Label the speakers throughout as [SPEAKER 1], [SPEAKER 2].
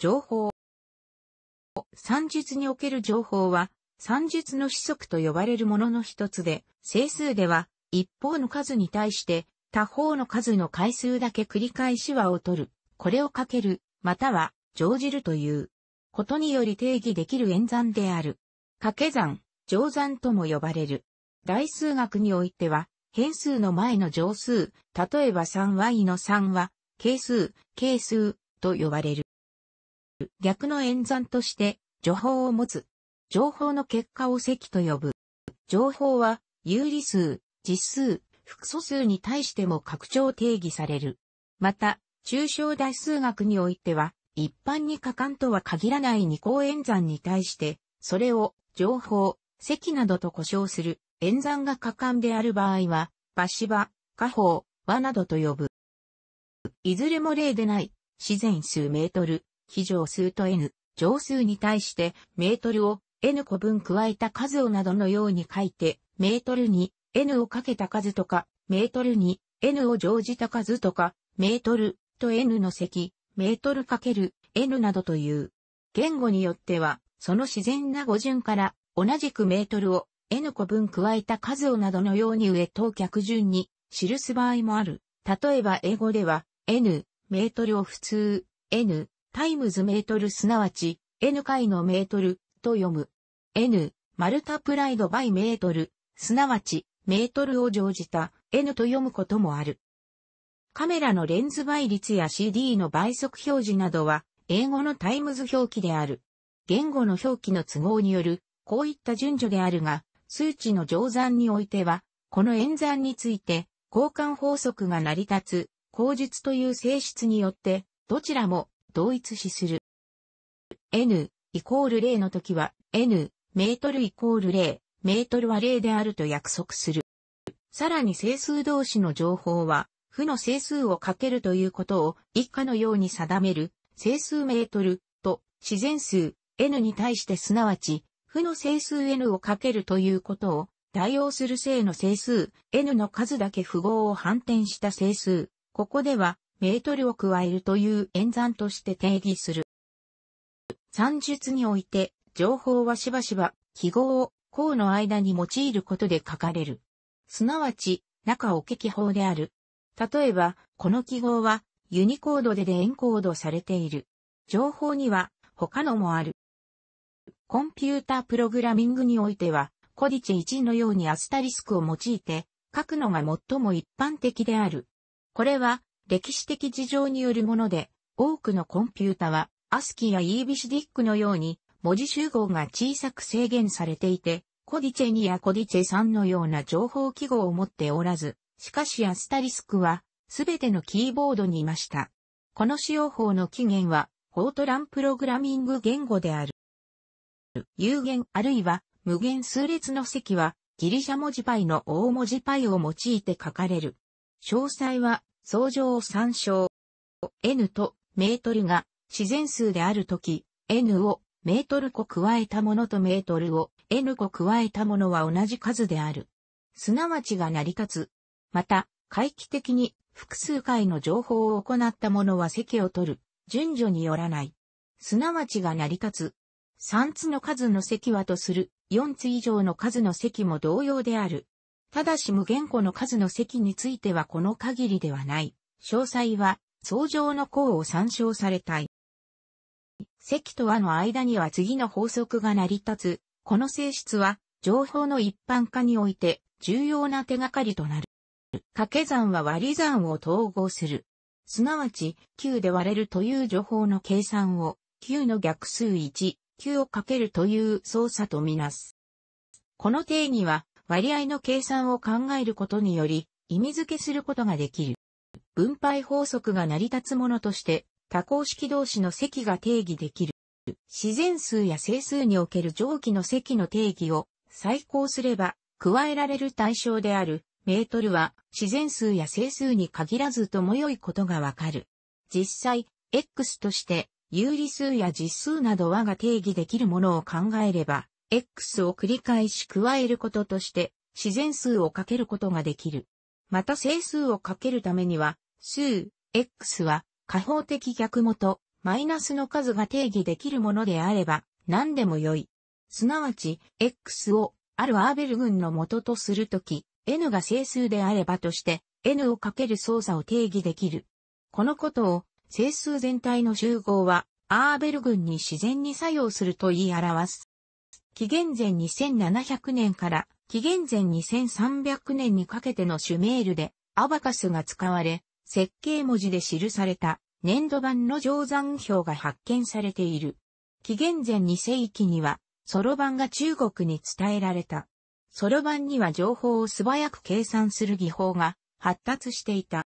[SPEAKER 1] 情報。算術における情報は、算術の子則と呼ばれるものの一つで、整数では、一方の数に対して、他方の数の回数だけ繰り返し和を取る、これをかける、または、乗じるという、ことにより定義できる演算である。掛け算、乗算とも呼ばれる。大数学においては、変数の前の乗数、例えば 3y の3は、係数、係数、と呼ばれる。逆の演算として、情報を持つ。情報の結果を積と呼ぶ。情報は、有理数、実数、複素数に対しても拡張定義される。また、抽象代数学においては、一般に可敢とは限らない二項演算に対して、それを情報、積などと呼称する演算が可敢である場合は、場芝、下方、和などと呼ぶ。いずれも例でない自然数メートル、非常数と n、乗数に対してメートルを n 個分加えた数をなどのように書いて、メートルに n をかけた数とか、メートルに n を乗じた数とか、メートルと n の積、メートルかける n などという。言語によっては、その自然な語順から同じくメートルを n 個分加えた数をなどのように上等逆順に記す場合もある。例えば英語では n メートルを普通 n タイムズメートルすなわち、N 回のメートルと読む。N、マルタプライドバイメートル、すなわち、メートルを乗じた N と読むこともある。カメラのレンズ倍率や CD の倍速表示などは、英語のタイムズ表記である。言語の表記の都合による、こういった順序であるが、数値の乗算においては、この演算について、交換法則が成り立つ、口述という性質によって、どちらも同一視する。n イコール0の時は n メートルイコール0メートルは0であると約束する。さらに整数同士の情報は負の整数をかけるということを以下のように定める整数メートルと自然数 n に対してすなわち負の整数 n をかけるということを代用する正の整数 n の数だけ符号を反転した整数。ここではメートルを加えるという演算として定義する。算術において、情報はしばしば、記号を、項の間に用いることで書かれる。すなわち、中置き記法である。例えば、この記号は、ユニコードででエンコードされている。情報には、他のもある。コンピュータプログラミングにおいては、コディチェ1のようにアスタリスクを用いて、書くのが最も一般的である。これは、歴史的事情によるもので、多くのコンピュータは、アスキーや EBCDIC のように、文字集合が小さく制限されていて、コディチェ2やコディチェ3のような情報記号を持っておらず、しかしアスタリスクは、すべてのキーボードにいました。この使用法の起源は、フォートランプログラミング言語である。有限あるいは無限数列の積はギリシャ文字パイの大文字パイを用いて書かれる。詳細は相乗を参照。n とメートルが自然数であるとき、n をメートル個加えたものとメートルを n 個加えたものは同じ数である。すなわちが成り立つ。また、回帰的に複数回の情報を行ったものは席を取る。順序によらない。すなわちが成り立つ。三つの数の席はとする、四つ以上の数の席も同様である。ただし無限個の数の積についてはこの限りではない。詳細は、相乗の項を参照されたい。積と和の間には次の法則が成り立つ。この性質は、情報の一般化において、重要な手がかりとなる。掛け算は割り算を統合する。すなわち、9で割れるという情報の計算を、9の逆数1、9をかけるという操作とみなす。この定義は、割合の計算を考えることにより、意味付けすることができる。分配法則が成り立つものとして、多項式同士の積が定義できる。自然数や整数における上記の積の定義を再考すれば、加えられる対象であるメートルは自然数や整数に限らずとも良いことがわかる。実際、X として有理数や実数など和が定義できるものを考えれば、x を繰り返し加えることとして自然数をかけることができる。また整数をかけるためには、数 x は下方的逆元、マイナスの数が定義できるものであれば、何でもよい。すなわち、x をあるアーベル群の元とするとき、n が整数であればとして、n をかける操作を定義できる。このことを、整数全体の集合は、アーベル群に自然に作用すると言い表す。紀元前2700年から紀元前2300年にかけてのシュメールでアバカスが使われ、設計文字で記された粘土板の定山表が発見されている。紀元前2世紀には、ソロ版が中国に伝えられた。ソロ版には情報を素早く計算する技法が発達していた。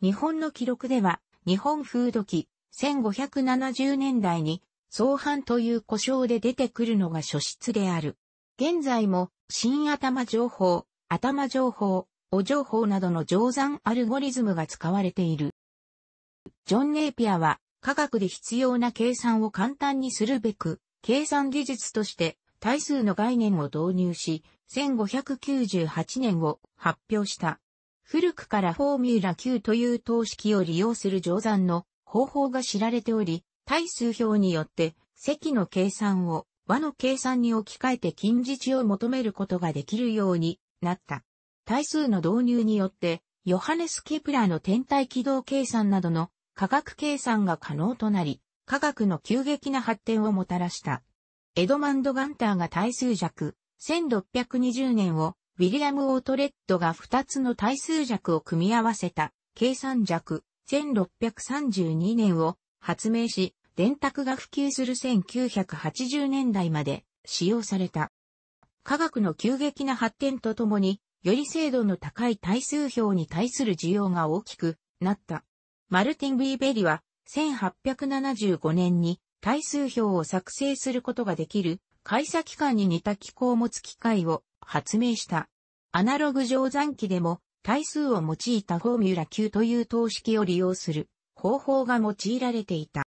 [SPEAKER 1] 日本の記録では、日本風土期、1570年代に相反という故障で出てくるのが初出である。現在も、新頭情報、頭情報、お情報などの乗算アルゴリズムが使われている。ジョン・ネイピアは、科学で必要な計算を簡単にするべく、計算技術として対数の概念を導入し、1598年を発表した。古くからフォーミュラ Q という等式を利用する乗算の方法が知られており、対数表によって積の計算を和の計算に置き換えて近似値を求めることができるようになった。対数の導入によって、ヨハネス・ケプラーの天体軌道計算などの科学計算が可能となり、科学の急激な発展をもたらした。エドマンド・ガンターが対数弱、1620年を、ウィリアム・オートレッドが2つの対数弱を組み合わせた、計算弱、1632年を発明し、電卓が普及する1980年代まで使用された。科学の急激な発展とともに、より精度の高い対数表に対する需要が大きくなった。マルティン・ビーベリは1875年に対数表を作成することができる会社機関に似た機構を持つ機械を発明した。アナログ乗算機でも対数を用いたフォーミュラ級という等式を利用する方法が用いられていた。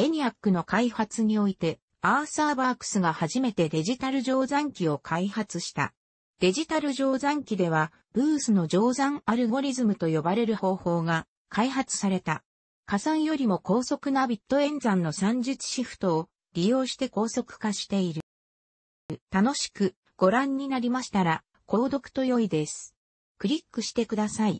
[SPEAKER 1] エニアックの開発において、アーサーバークスが初めてデジタル乗算機を開発した。デジタル乗算機では、ブースの乗算アルゴリズムと呼ばれる方法が開発された。加算よりも高速なビット演算の算術シフトを利用して高速化している。楽しくご覧になりましたら、購読と良いです。クリックしてください。